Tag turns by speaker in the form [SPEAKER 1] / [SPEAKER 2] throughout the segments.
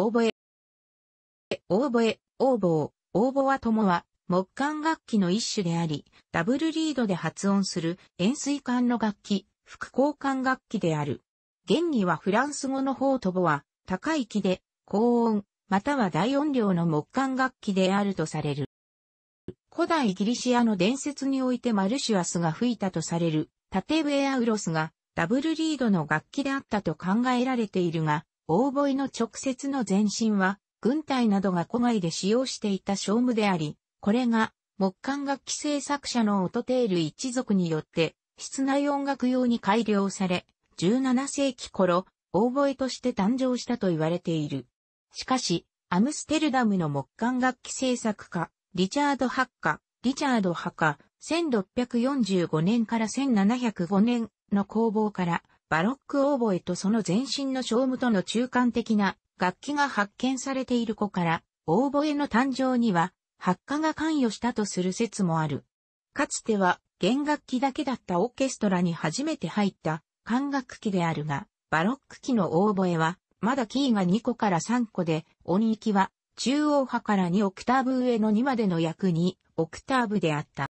[SPEAKER 1] オーボエ。オーボエ、オーボー、オーボはともは、木管楽器の一種であり、ダブルリードで発音する円錐管の楽器、副交換楽器である。原理はフランス語の方とぼは、高い木で、高音、または大音量の木管楽器であるとされる。古代ギリシアの伝説においてマルシュアスが吹いたとされる、タテウェアウロスがダブルリードの楽器であったと考えられているが、オーボエの直接の前身は、軍隊などが古外で使用していた商務であり、これが、木管楽器製作者のオトテール一族によって、室内音楽用に改良され、17世紀頃、オーボエとして誕生したと言われている。しかし、アムステルダムの木管楽器製作家、リチャード・ハッカ、リチャード・ハカ、1645年から1705年の工房から、バロックオーボエとその前身の小務との中間的な楽器が発見されている子から、オーボエの誕生には、発火が関与したとする説もある。かつては、弦楽器だけだったオーケストラに初めて入った管楽器であるが、バロック期のオーボエは、まだキーが2個から3個で、音域は中央波から2オクターブ上の2までの約2オクターブであった。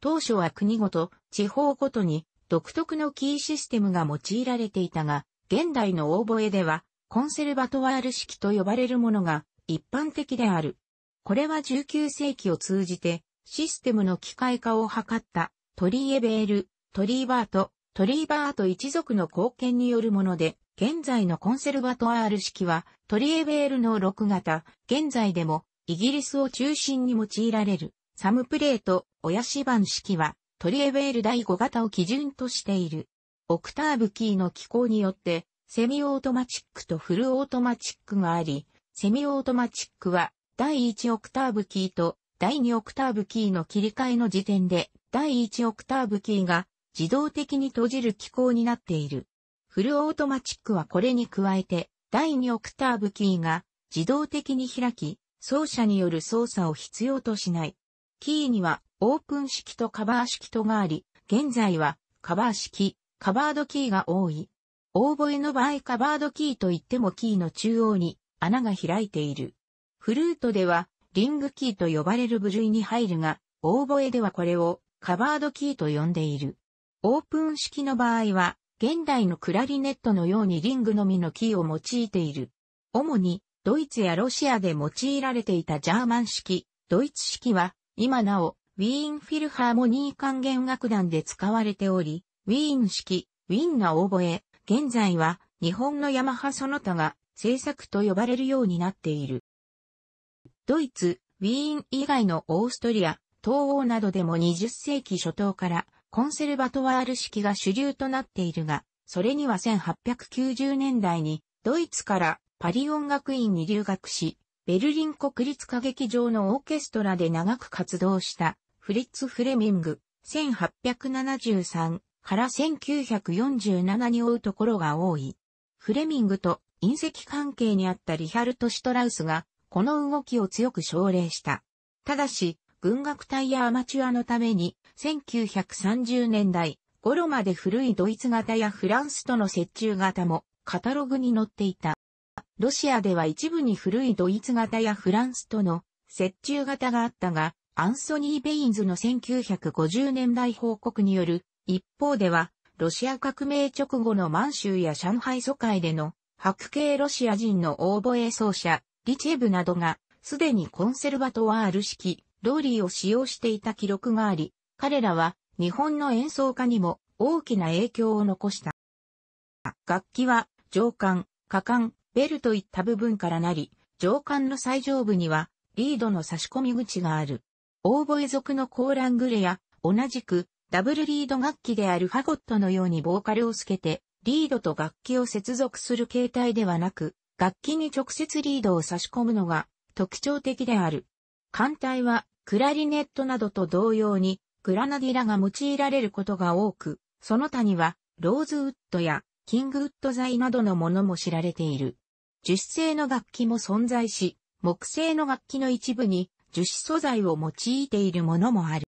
[SPEAKER 1] 当初は国ごと、地方ごとに独特のキーシステムが用いられていたが、現代のオーボエでは、コンセルバトワール式と呼ばれるものが一般的である。これは19世紀を通じて、システムの機械化を図ったトリエベール、トリーバート、トリーバート一族の貢献によるもので、現在のコンセルバトワール式はトリエベールの6型、現在でもイギリスを中心に用いられるサムプレート、親指板式はトリエベール第5型を基準としている。オクターブキーの機構によって、セミオートマチックとフルオートマチックがあり、セミオートマチックは、第1オクターブキーと第2オクターブキーの切り替えの時点で、第1オクターブキーが自動的に閉じる機構になっている。フルオートマチックはこれに加えて、第2オクターブキーが自動的に開き、操作による操作を必要としない。キーにはオープン式とカバー式とがあり、現在はカバー式、カバードキーが多い。オーボエの場合カバードキーといってもキーの中央に穴が開いている。フルートではリングキーと呼ばれる部類に入るが、オーボエではこれをカバードキーと呼んでいる。オープン式の場合は、現代のクラリネットのようにリングのみのキーを用いている。主にドイツやロシアで用いられていたジャーマン式、ドイツ式は今なおウィーンフィルハーモニー管弦楽団で使われており、ウィーン式、ウィーンが応募へ、現在は日本のヤマハその他が制作と呼ばれるようになっている。ドイツ、ウィーン以外のオーストリア、東欧などでも20世紀初頭からコンセルバトワール式が主流となっているが、それには1890年代にドイツからパリ音楽院に留学し、ベルリン国立歌劇場のオーケストラで長く活動したフリッツ・フレミング、1873から1947に追うところが多い。フレミングと隕石関係にあったリハルト・シュトラウスが、この動きを強く奨励した。ただし、軍楽隊やアマチュアのために、1930年代頃まで古いドイツ型やフランスとの折衷型もカタログに載っていた。ロシアでは一部に古いドイツ型やフランスとの折衷型があったが、アンソニー・ベインズの1950年代報告による、一方では、ロシア革命直後の満州や上海疎開での白系ロシア人のオーボエ奏者、リチェブなどが、すでにコンセルバトワール式、ローリーを使用していた記録があり、彼らは日本の演奏家にも大きな影響を残した。楽器は上巻、下巻、ベルといった部分からなり、上巻の最上部にはリードの差し込み口がある。オーボエ族のコーラングレや、同じく、ダブルリード楽器であるファゴットのようにボーカルをつけて、リードと楽器を接続する形態ではなく、楽器に直接リードを差し込むのが特徴的である。艦隊は、クラリネットなどと同様に、グラナディラが用いられることが多く、その他には、ローズウッドや、キングウッド材などのものも知られている。樹脂製の楽器も存在し、木製の楽器の一部に樹脂素材を用いているものもある。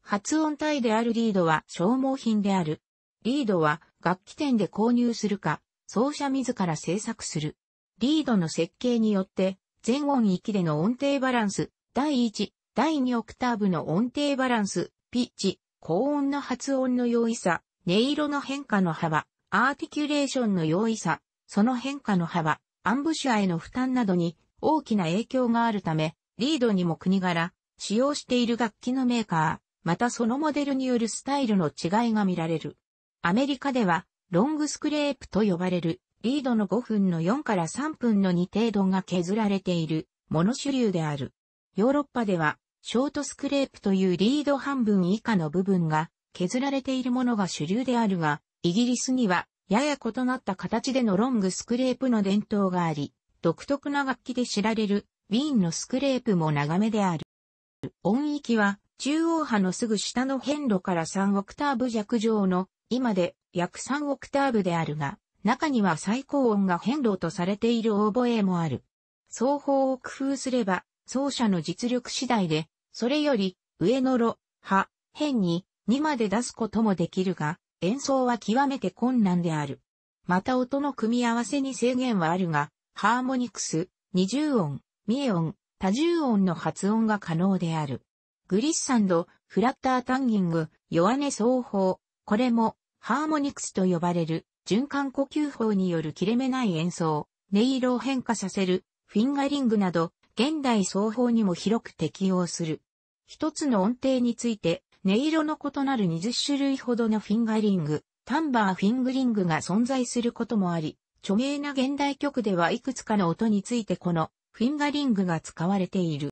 [SPEAKER 1] 発音体であるリードは消耗品である。リードは楽器店で購入するか、奏者自ら制作する。リードの設計によって、全音域での音程バランス、第1、第2オクターブの音程バランス、ピッチ、高音の発音の容易さ、音色の変化の幅、アーティキュレーションの容易さ、その変化の幅、アンブシュアへの負担などに大きな影響があるため、リードにも国柄、使用している楽器のメーカー、またそのモデルによるスタイルの違いが見られる。アメリカでは、ロングスクレープと呼ばれる、リードの5分の4から3分の2程度が削られている、モノ主流である。ヨーロッパでは、ショートスクレープというリード半分以下の部分が削られているものが主流であるが、イギリスには、やや異なった形でのロングスクレープの伝統があり、独特な楽器で知られるウィーンのスクレープも長めである。音域は、中央波のすぐ下の遍路から3オクターブ弱上の、今で約3オクターブであるが、中には最高音が遍路とされているオーボエもある。奏法を工夫すれば、奏者の実力次第で、それより上のロ、ハ、変に2まで出すこともできるが、演奏は極めて困難である。また音の組み合わせに制限はあるが、ハーモニクス、20音、ミエオン、多重音の発音が可能である。グリッサンド、フラッタータンギング、弱音奏法、これも、ハーモニクスと呼ばれる、循環呼吸法による切れ目ない演奏、音色を変化させる、フィンガリングなど、現代奏法にも広く適用する。一つの音程について、音色の異なる20種類ほどのフィンガリング、タンバーフィングリングが存在することもあり、著名な現代曲ではいくつかの音についてこのフィンガリングが使われている。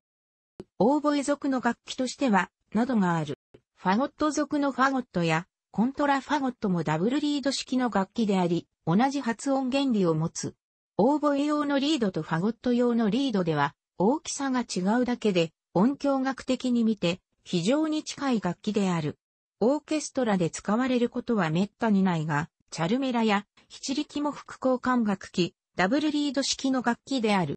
[SPEAKER 1] オーボエ族の楽器としては、などがある。ファゴット族のファゴットや、コントラファゴットもダブルリード式の楽器であり、同じ発音原理を持つ。オーボエ用のリードとファゴット用のリードでは、大きさが違うだけで、音響学的に見て、非常に近い楽器である。オーケストラで使われることは滅多にないが、チャルメラや、ヒチリキも副交換楽器、ダブルリード式の楽器である。